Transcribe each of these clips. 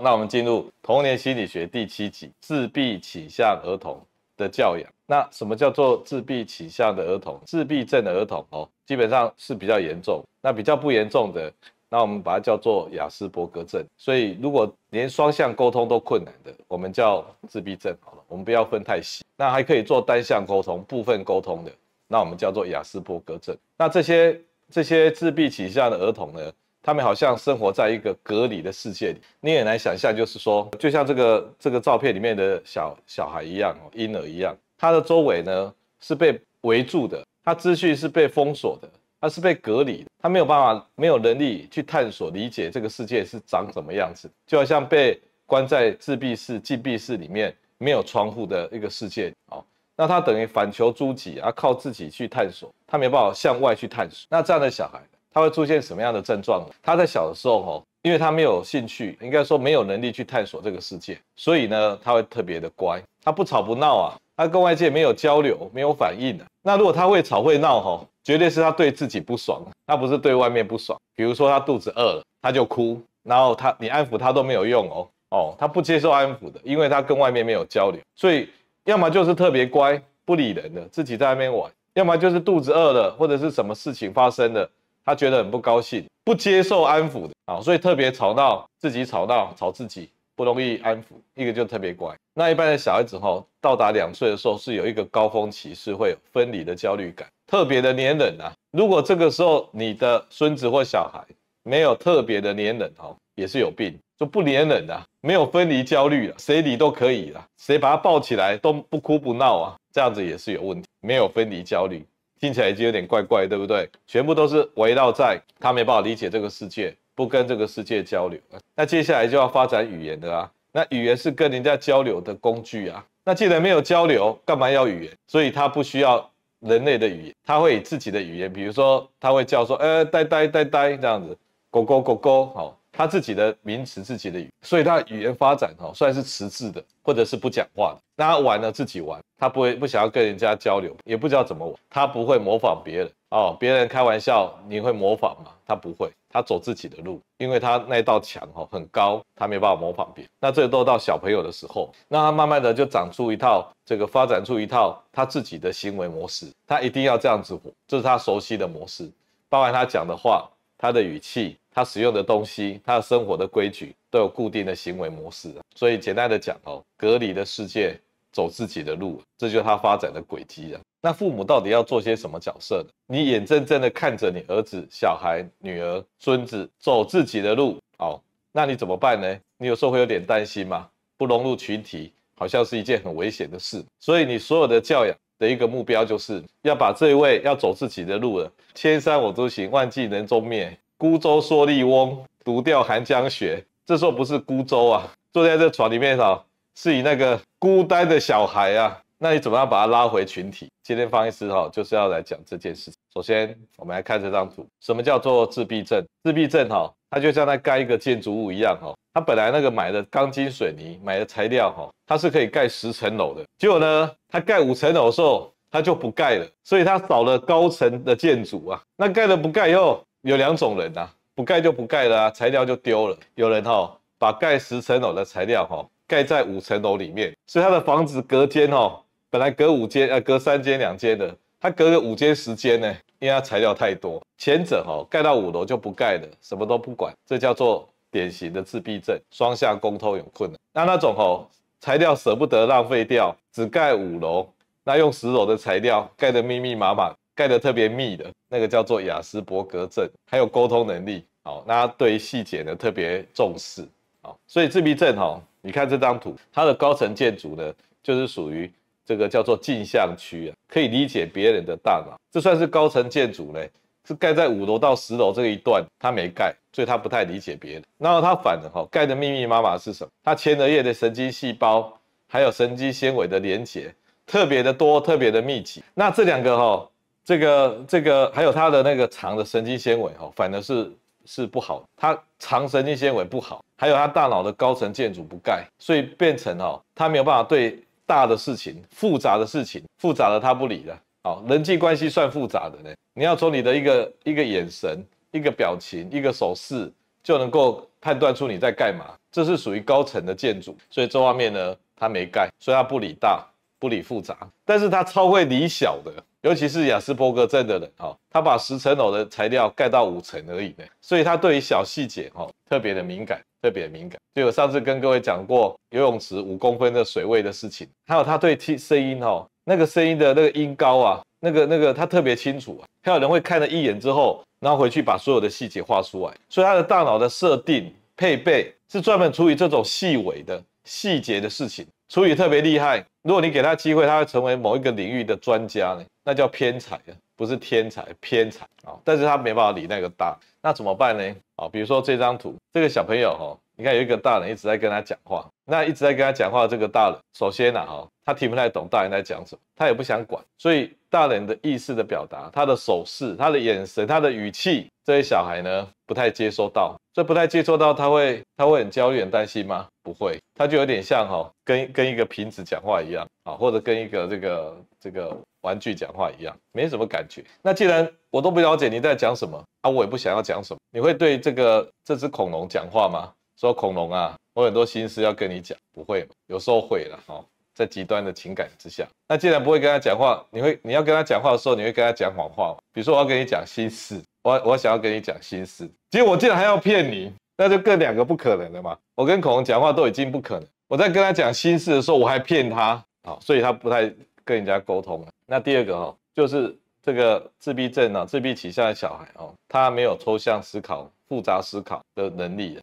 那我们进入童年心理学第七集自闭倾向儿童的教养。那什么叫做自闭倾向的儿童？自闭症的儿童哦，基本上是比较严重。那比较不严重的，那我们把它叫做亚斯伯格症。所以如果连双向沟通都困难的，我们叫自闭症好了。我们不要分太细。那还可以做单向沟通、部分沟通的，那我们叫做亚斯伯格症。那这些这些自闭倾向的儿童呢？他们好像生活在一个隔离的世界里，你也难想象，就是说，就像这个这个照片里面的小小孩一样，婴儿一样，他的周围呢是被围住的，他资讯是被封锁的，他是被隔离，他没有办法，没有能力去探索理解这个世界是长什么样子，就好像被关在自闭室、禁闭室里面，没有窗户的一个世界哦。那他等于反求诸己啊，靠自己去探索，他没办法向外去探索。那这样的小孩。他会出现什么样的症状呢？他在小的时候，吼，因为他没有兴趣，应该说没有能力去探索这个世界，所以呢，他会特别的乖，他不吵不闹啊，他跟外界没有交流，没有反应的。那如果他会吵会闹，吼，绝对是他对自己不爽，他不是对外面不爽。比如说他肚子饿了，他就哭，然后他你安抚他都没有用哦，哦，他不接受安抚的，因为他跟外面没有交流，所以要么就是特别乖不理人的，自己在外面玩，要么就是肚子饿了或者是什么事情发生了。他觉得很不高兴，不接受安抚的啊，所以特别吵闹，自己吵闹，吵自己，不容易安抚。一个就特别乖。那一般的小孩子哈，到达两岁的时候是有一个高峰期，是会有分离的焦虑感，特别的粘人啊。如果这个时候你的孙子或小孩没有特别的粘人哦，也是有病，就不粘人啊，没有分离焦虑了，谁理都可以了，谁把他抱起来都不哭不闹啊，这样子也是有问题，没有分离焦虑。听起来就有点怪怪，对不对？全部都是围绕在他没办法理解这个世界，不跟这个世界交流。那接下来就要发展语言的啊。那语言是跟人家交流的工具啊。那既然没有交流，干嘛要语言？所以它不需要人类的语言，它会以自己的语言，比如说它会叫说，呃，呆呆呆呆这样子，狗狗狗狗好。他自己的名词，自己的语，所以他语言发展哈，虽然是迟滞的，或者是不讲话的。他玩呢自己玩，他不会不想要跟人家交流，也不知道怎么玩，他不会模仿别人哦。别人开玩笑，你会模仿吗？他不会，他走自己的路，因为他那道墙哈很高，他没办法模仿别人。那最多到小朋友的时候，那他慢慢的就长出一套这个发展出一套他自己的行为模式，他一定要这样子，这是他熟悉的模式，包含他讲的话，他的语气。他使用的东西，他的生活的规矩都有固定的行为模式，所以简单的讲哦，隔离的世界走自己的路，这就是他发展的轨迹了。那父母到底要做些什么角色呢？你眼睁睁的看着你儿子、小孩、女儿、孙子走自己的路哦，那你怎么办呢？你有时候会有点担心嘛，不融入群体好像是一件很危险的事，所以你所有的教养的一个目标就是要把这位要走自己的路了，千山我都行，万径人踪灭。孤舟蓑笠翁，独钓寒江雪。这时候不是孤舟啊，坐在这船里面哈，是以那个孤单的小孩啊。那你怎么样把他拉回群体？今天方医师哈，就是要来讲这件事情。首先，我们来看这张图，什么叫做自闭症？自闭症哈，它就像在盖一个建筑物一样哈，它本来那个买的钢筋水泥买的材料哈，它是可以盖十层楼的。结果呢，它盖五层楼的时候，它就不盖了，所以它少了高层的建筑啊。那盖了不盖以后？有两种人呐，不盖就不盖了啊，材料就丢了。有人哈把盖十层楼的材料哈盖在五层楼里面，所以他的房子隔间哦，本来隔五间呃隔三间两间的，他隔个五间十间呢，因为他材料太多。前者哦盖到五楼就不盖了，什么都不管，这叫做典型的自闭症，双向沟通有困难。那那种哦材料舍不得浪费掉，只盖五楼，那用十楼的材料盖得密密麻麻。盖得特别密的，那个叫做雅思伯格症，还有沟通能力好，那对细节呢特别重视好，所以自闭症哈，你看这张图，它的高层建筑呢，就是属于这个叫做镜像区啊，可以理解别人的大脑，这算是高层建筑呢，是盖在五楼到十楼这一段，它没盖，所以他不太理解别人，然后他反的哈，盖的密密麻麻是什么？他前额叶的神经细胞还有神经纤维的连结。特别的多，特别的密集，那这两个哈。这个这个还有他的那个长的神经纤维哈，反而是是不好，他长神经纤维不好，还有他大脑的高层建筑不盖，所以变成哦，他没有办法对大的事情、复杂的事情、复杂的他不理的。好，人际关系算复杂的呢，你要从你的一个一个眼神、一个表情、一个手势就能够判断出你在干嘛，这是属于高层的建筑，所以这方面呢他没盖，所以他不理大，不理复杂，但是他超会理小的。尤其是雅斯伯格症的人，哦，他把十层楼的材料盖到五层而已呢，所以他对于小细节，哦，特别的敏感，特别敏感。就我上次跟各位讲过游泳池五公分的水位的事情，还有他对听声音，哦，那个声音的那个音高啊，那个那个他特别清楚啊。还有人会看了一眼之后，然后回去把所有的细节画出来，所以他的大脑的设定配备是专门处理这种细微的细节的事情，处理特别厉害。如果你给他机会，他会成为某一个领域的专家呢，那叫偏才，不是天才，偏才啊。但是他没办法理那个大，那怎么办呢？啊，比如说这张图，这个小朋友哈，你看有一个大人一直在跟他讲话，那一直在跟他讲话这个大人，首先呢，哈，他听不太懂大人在讲什么，他也不想管，所以大人的意识的表达，他的手势，他的眼神，他的语气，这些小孩呢不太接收到，所以不太接收到，他会他会很焦虑、很担心吗？不会，它就有点像哈，跟跟一个瓶子讲话一样啊，或者跟一个这个这个玩具讲话一样，没什么感觉。那既然我都不了解你在讲什么啊，我也不想要讲什么。你会对这个这只恐龙讲话吗？说恐龙啊，我很多心思要跟你讲。不会，有时候会了哈，在极端的情感之下。那既然不会跟他讲话，你会你要跟他讲话的时候，你会跟他讲谎话吗？比如说我要跟你讲心事，我我想要跟你讲心事，结果竟然还要骗你。那就各两个不可能的嘛。我跟孔红讲话都已经不可能，我在跟他讲心事的时候，我还骗他，好，所以他不太跟人家沟通了。那第二个哦，就是这个自闭症呢，自闭倾向的小孩哦，他没有抽象思考、复杂思考的能力。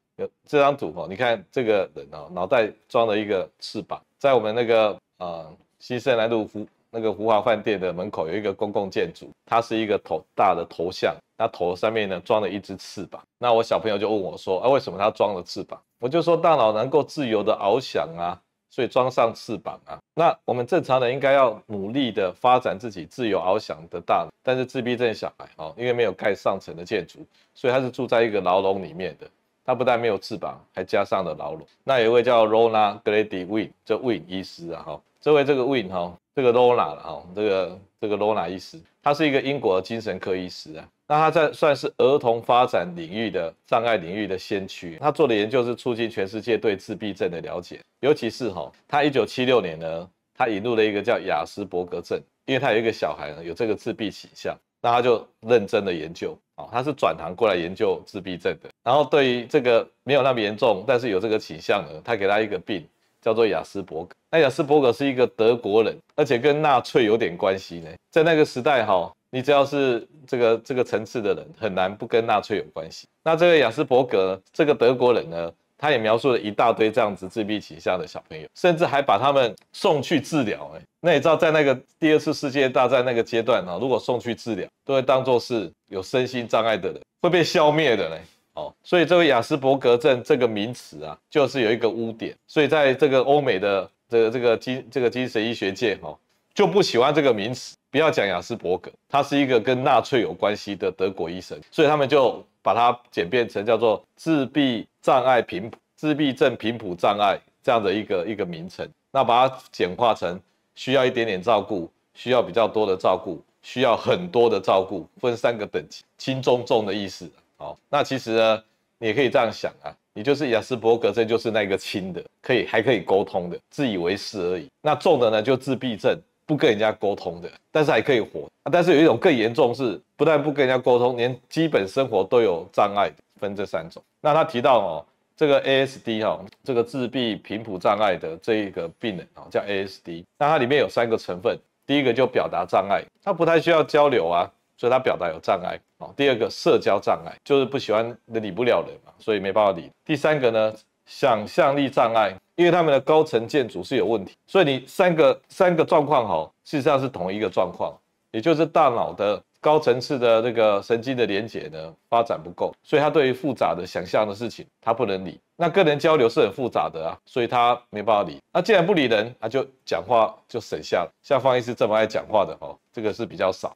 这张图哦，你看这个人哦，脑袋装了一个翅膀，在我们那个啊，西圣莱卢夫。那个福华饭店的门口有一个公共建筑，它是一个头大的头像，那头上面呢装了一只翅膀。那我小朋友就问我说：“啊，为什么它装了翅膀？”我就说：“大脑能够自由的翱翔啊，所以装上翅膀啊。”那我们正常人应该要努力的发展自己自由翱翔的大脑，但是自闭症小孩哦，因为没有盖上层的建筑，所以他是住在一个牢笼里面的。他不但没有翅膀，还加上了牢笼。那有一位叫 Rona g r a d y Win，这 Win 医师啊，哈，这位这个 Win 哈，这个 Rona 哈，这个这个 Rona 医师，他是一个英国精神科医师啊。那他在算是儿童发展领域的障碍领域的先驱。他做的研究是促进全世界对自闭症的了解，尤其是哈，他一九七六年呢，他引入了一个叫雅斯伯格症，因为他有一个小孩呢有这个自闭倾向。那他就认真的研究，哦，他是转行过来研究自闭症的。然后对于这个没有那么严重，但是有这个倾向的，他给他一个病叫做雅斯伯格。那雅斯伯格是一个德国人，而且跟纳粹有点关系呢。在那个时代，哈，你只要是这个这个层次的人，很难不跟纳粹有关系。那这个雅斯伯格这个德国人呢？他也描述了一大堆这样子自闭倾向的小朋友，甚至还把他们送去治疗。哎，那你知道在那个第二次世界大战那个阶段啊，如果送去治疗，都会当做是有身心障碍的人会被消灭的嘞。哦，所以这个雅斯伯格症这个名词啊，就是有一个污点。所以在这个欧美的这个这个精这个精神医学界哦，就不喜欢这个名词，不要讲雅斯伯格，他是一个跟纳粹有关系的德国医生，所以他们就把它简变成叫做自闭。障碍频自闭症频谱障碍这样的一个一个名称，那把它简化成需要一点点照顾，需要比较多的照顾，需要很多的照顾，分三个等级，轻、中、重的意思。好，那其实呢，你可以这样想啊，你就是雅斯伯格，这就是那个轻的，可以还可以沟通的，自以为是而已。那重的呢，就自闭症，不跟人家沟通的，但是还可以活。但是有一种更严重是，不但不跟人家沟通，连基本生活都有障碍，分这三种。那他提到哦，这个 ASD 哈，这个自闭频谱障碍的这一个病人啊，叫 ASD。那它里面有三个成分，第一个就表达障碍，他不太需要交流啊，所以他表达有障碍哦。第二个社交障碍，就是不喜欢理不了人嘛，所以没办法理。第三个呢，想象力障碍，因为他们的高层建筑是有问题，所以你三个三个状况哈，实上是同一个状况，也就是大脑的。高层次的那个神经的连接呢，发展不够，所以他对于复杂的想象的事情，他不能理。那跟人交流是很复杂的啊，所以他没办法理。那既然不理人，他就讲话就省下了。像方医师这么爱讲话的哦，这个是比较少。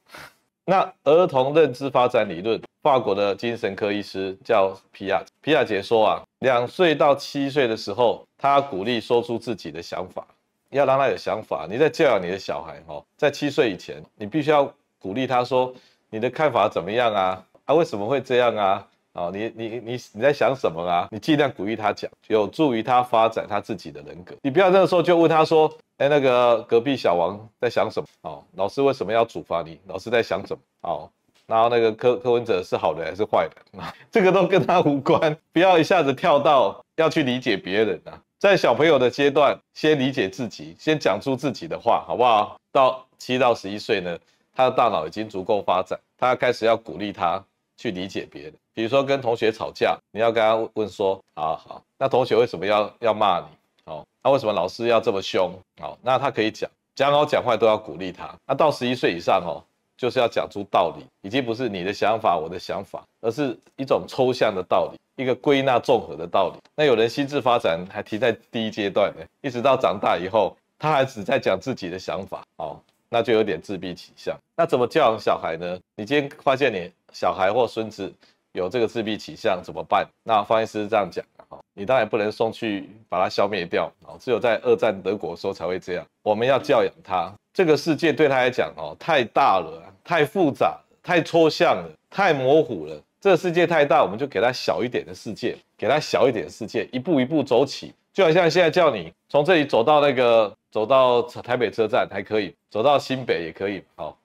那儿童认知发展理论，法国的精神科医师叫皮亚，皮亚姐说啊，两岁到七岁的时候，他鼓励说出自己的想法，要让他有想法。你在教养你的小孩哦，在七岁以前，你必须要。鼓励他说：“你的看法怎么样啊？啊，为什么会这样啊？啊，你你你你在想什么啊？你尽量鼓励他讲，有助于他发展他自己的人格。你不要这个时候就问他说：，哎，那个隔壁小王在想什么？哦，老师为什么要处罚你？老师在想什么？哦，然后那个柯柯文哲是好人还是坏人？啊，这个都跟他无关。不要一下子跳到要去理解别人啊。在小朋友的阶段，先理解自己，先讲出自己的话，好不好？到七到十一岁呢？”他的大脑已经足够发展，他开始要鼓励他去理解别人，比如说跟同学吵架，你要跟他问说：，好好，那同学为什么要要骂你？好，那为什么老师要这么凶？好，那他可以讲讲好讲坏都要鼓励他。那到十一岁以上哦，就是要讲出道理，已经不是你的想法我的想法，而是一种抽象的道理，一个归纳综合的道理。那有人心智发展还停在第一阶段呢，一直到长大以后，他还只在讲自己的想法。哦，那就有点自闭倾向，那怎么教养小孩呢？你今天发现你小孩或孙子有这个自闭倾向怎么办？那，方医师这样讲啊，你当然不能送去把它消灭掉啊，只有在二战德国时候才会这样。我们要教养他，这个世界对他来讲哦，太大了，太复杂，太抽象了，太模糊了。这个世界太大，我们就给他小一点的世界，给他小一点世界，一步一步走起，就好像现在叫你从这里走到那个。走到台北车站还可以，走到新北也可以。好，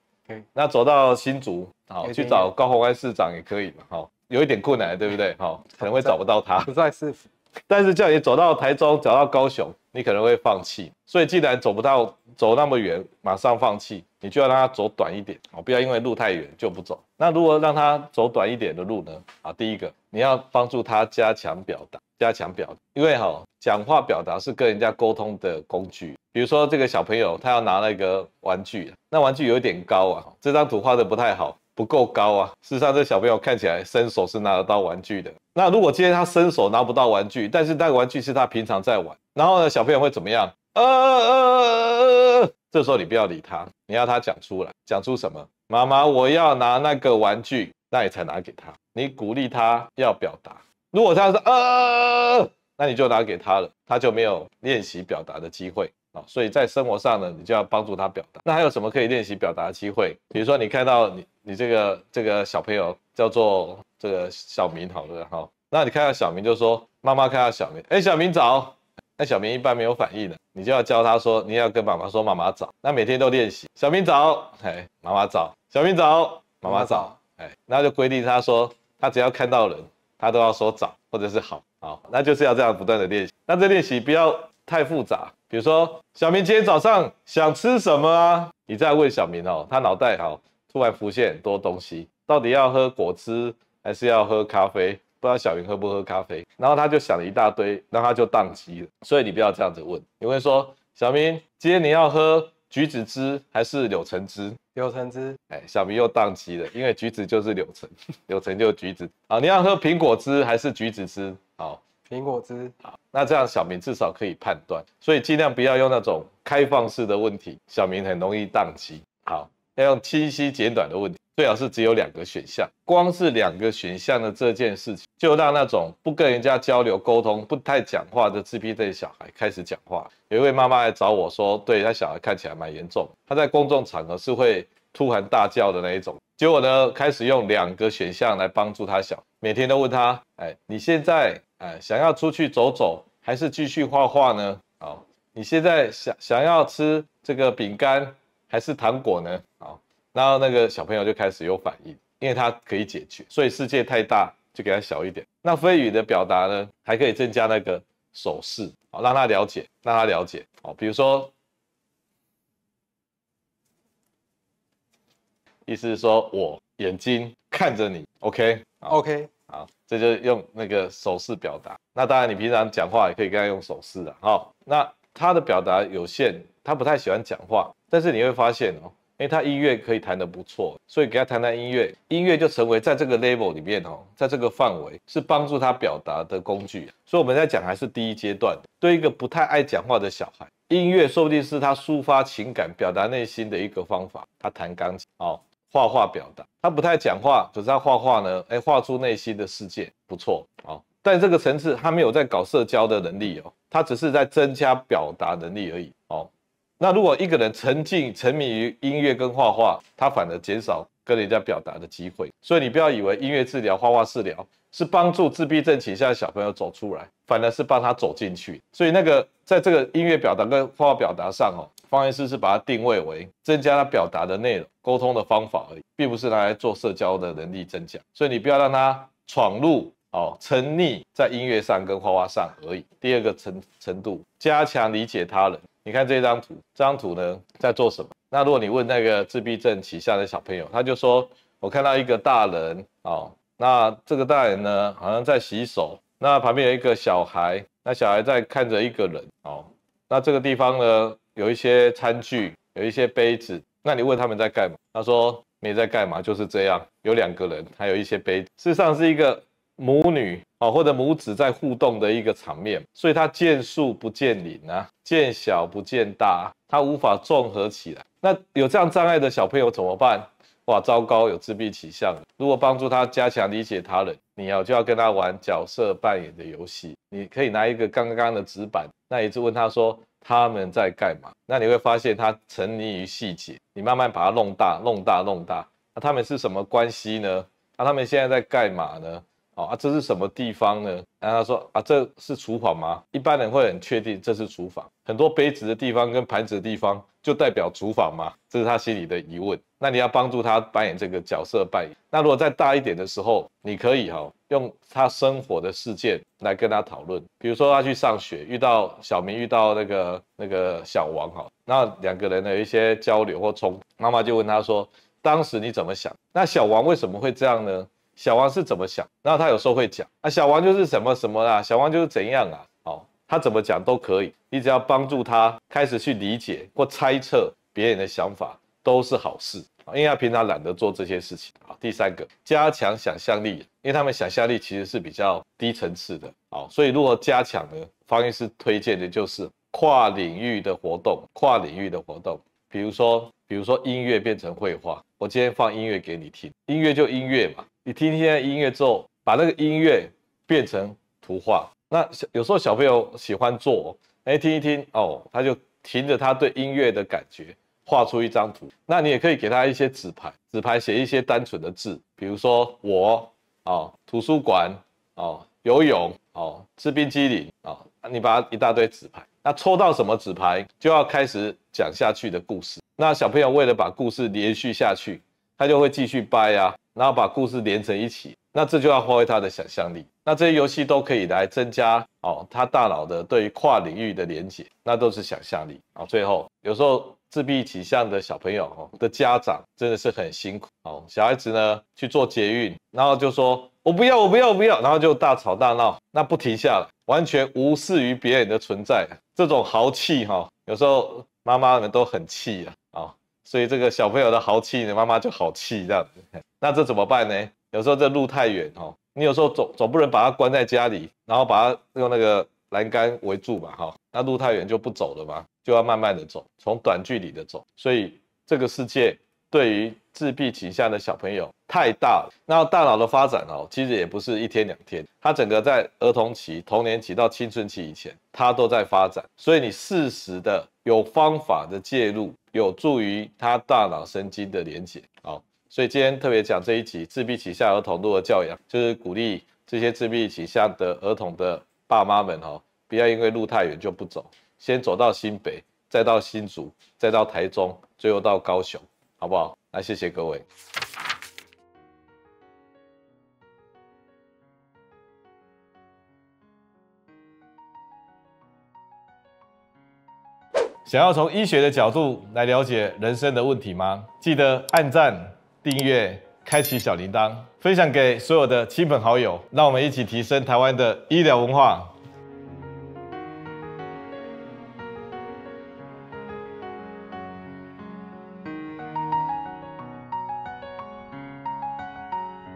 那走到新竹，好去找高虹安市长也可以。好，有一点困难，对不对？好，可能会找不到他。不市府。但是叫你走到台中，走到高雄，你可能会放弃。所以，既然走不到，走那么远，马上放弃，你就要让他走短一点。好，不要因为路太远就不走。那如果让他走短一点的路呢？啊，第一个你要帮助他加强表达，加强表，因为哈，讲话表达是跟人家沟通的工具。比如说这个小朋友他要拿那个玩具那玩具有一点高啊这张图画得不太好不够高啊事实上这小朋友看起来伸手是拿得到玩具的那如果今天他伸手拿不到玩具但是那个玩具是他平常在玩然后呢小朋友会怎么样呃呃呃呃呃这时候你不要理他你要他讲出来讲出什么妈妈我要拿那个玩具那你才拿给他你鼓励他要表达如果他说呃那你就拿给他了他就没有练习表达的机会啊，所以在生活上呢，你就要帮助他表达。那还有什么可以练习表达的机会？比如说，你看到你你这个这个小朋友叫做这个小明，好了哈，那你看到小明就说妈妈看到小明，哎，小明早。那小明一般没有反应的，你就要教他说，你要跟妈妈说妈妈早。那每天都练习，小明早，哎，妈妈早，小明早，妈妈早，哎，那就规定他说，他只要看到人，他都要说早或者是好啊，那就是要这样不断的练习。那这练习不要太复杂。比如说，小明今天早上想吃什么啊？你再问小明哦，他脑袋好突然浮现很多东西，到底要喝果汁还是要喝咖啡？不知道小明喝不喝咖啡？然后他就想了一大堆，然后他就宕机了。所以你不要这样子问。你会说，小明今天你要喝橘子汁还是柳橙汁？柳橙汁。哎，小明又宕机了，因为橘子就是柳橙，柳橙就是橘子。好，你要喝苹果汁还是橘子汁？好。苹果汁好，那这样小明至少可以判断，所以尽量不要用那种开放式的问题，小明很容易宕机。好，要用清晰简短的问题，最好是只有两个选项。光是两个选项的这件事情，就让那种不跟人家交流沟通、不太讲话的自闭症小孩开始讲话。有一位妈妈来找我说，对她小孩看起来蛮严重，他在公众场合是会突然大叫的那一种。结果呢，开始用两个选项来帮助他小，每天都问他，哎，你现在？哎，想要出去走走，还是继续画画呢？哦，你现在想想要吃这个饼干还是糖果呢？哦，然后那个小朋友就开始有反应，因为他可以解决，所以世界太大就给他小一点。那非语的表达呢，还可以增加那个手势，哦，让他了解，让他了解，哦，比如说，意思是说我眼睛看着你，OK，OK。好，这就用那个手势表达。那当然，你平常讲话也可以跟他用手势啊。哈，那他的表达有限，他不太喜欢讲话。但是你会发现哦，因为他音乐可以弹得不错，所以给他弹弹音乐，音乐就成为在这个 level 里面哦，在这个范围是帮助他表达的工具。所以我们在讲还是第一阶段，对一个不太爱讲话的小孩，音乐说不定是他抒发情感、表达内心的一个方法。他弹钢琴，哦。画画表达，他不太讲话，可是他画画呢，哎，画出内心的世界不错啊。但这个层次，他没有在搞社交的能力哦，他只是在增加表达能力而已哦。那如果一个人沉浸、沉迷于音乐跟画画，他反而减少跟人家表达的机会。所以你不要以为音乐治疗、画画治疗是帮助自闭症倾向的小朋友走出来，反而是帮他走进去。所以那个在这个音乐表达跟画画表达上哦。方言师是把它定位为增加他表达的内容、沟通的方法而已，并不是拿来做社交的能力增加。所以你不要让他闯入哦，沉溺在音乐上跟画画上而已。第二个程程度，加强理解他人。你看这张图，这张图呢在做什么？那如果你问那个自闭症旗下的小朋友，他就说：“我看到一个大人哦，那这个大人呢好像在洗手，那旁边有一个小孩，那小孩在看着一个人哦，那这个地方呢？”有一些餐具，有一些杯子。那你问他们在干嘛？他说没在干嘛，就是这样。有两个人，还有一些杯子，事实上是一个母女啊，或者母子在互动的一个场面。所以他见树不见林啊，见小不见大，他无法综合起来。那有这样障碍的小朋友怎么办？哇，糟糕，有自闭倾向。如果帮助他加强理解他人，你要就要跟他玩角色扮演的游戏。你可以拿一个刚刚的纸板，那一直问他说。他们在干嘛？那你会发现他沉溺于细节，你慢慢把它弄大、弄大、弄大。那他们是什么关系呢？啊，他们现在在干嘛呢？哦啊，这是什么地方呢？然后他说啊，这是厨房吗？一般人会很确定这是厨房，很多杯子的地方跟盘子的地方就代表厨房嘛。这是他心里的疑问。那你要帮助他扮演这个角色扮演。那如果再大一点的时候，你可以哈用他生活的事件来跟他讨论，比如说他去上学遇到小明，遇到那个那个小王哈，那两个人有一些交流或冲妈妈就问他说，当时你怎么想？那小王为什么会这样呢？小王是怎么想？那他有时候会讲啊，小王就是什么什么啦，小王就是怎样啊，哦，他怎么讲都可以，你只要帮助他开始去理解或猜测别人的想法都是好事。因为他平常懒得做这些事情啊。第三个，加强想象力，因为他们想象力其实是比较低层次的啊。所以如何加强呢？方医师推荐的就是跨领域的活动，跨领域的活动，比如说，比如说音乐变成绘画。我今天放音乐给你听，音乐就音乐嘛，你听现在音乐之后，把那个音乐变成图画。那有时候小朋友喜欢做，哎，听一听哦，他就凭着他对音乐的感觉。画出一张图，那你也可以给他一些纸牌，纸牌写一些单纯的字，比如说我哦，图书馆哦，游泳哦，吃冰激凌哦，你把一大堆纸牌，那抽到什么纸牌就要开始讲下去的故事。那小朋友为了把故事连续下去，他就会继续掰啊，然后把故事连成一起，那这就要发挥他的想象力。那这些游戏都可以来增加哦，他大脑的对于跨领域的连接，那都是想象力啊。最后有时候。自闭倾向的小朋友哦的家长真的是很辛苦哦。小孩子呢去做捷运，然后就说我不要我不要我不要，然后就大吵大闹，那不停下了，完全无视于别人的存在。这种豪气哈，有时候妈妈们都很气啊啊。所以这个小朋友的豪气呢，妈妈就好气这样子。那这怎么办呢？有时候这路太远哦，你有时候总总不能把他关在家里，然后把他用那个栏杆围住吧哈。那路太远就不走了吗？就要慢慢的走，从短距离的走。所以这个世界对于自闭倾向的小朋友太大了。那大脑的发展哦，其实也不是一天两天，它整个在儿童期、童年期到青春期以前，它都在发展。所以你适时的有方法的介入，有助于他大脑神经的连接。好，所以今天特别讲这一集《自闭倾向儿童如何教养》，就是鼓励这些自闭倾向的儿童的爸妈们哦。不要因为路太远就不走，先走到新北，再到新竹，再到台中，最后到高雄，好不好？那谢谢各位。想要从医学的角度来了解人生的问题吗？记得按赞、订阅、开启小铃铛，分享给所有的亲朋好友，让我们一起提升台湾的医疗文化。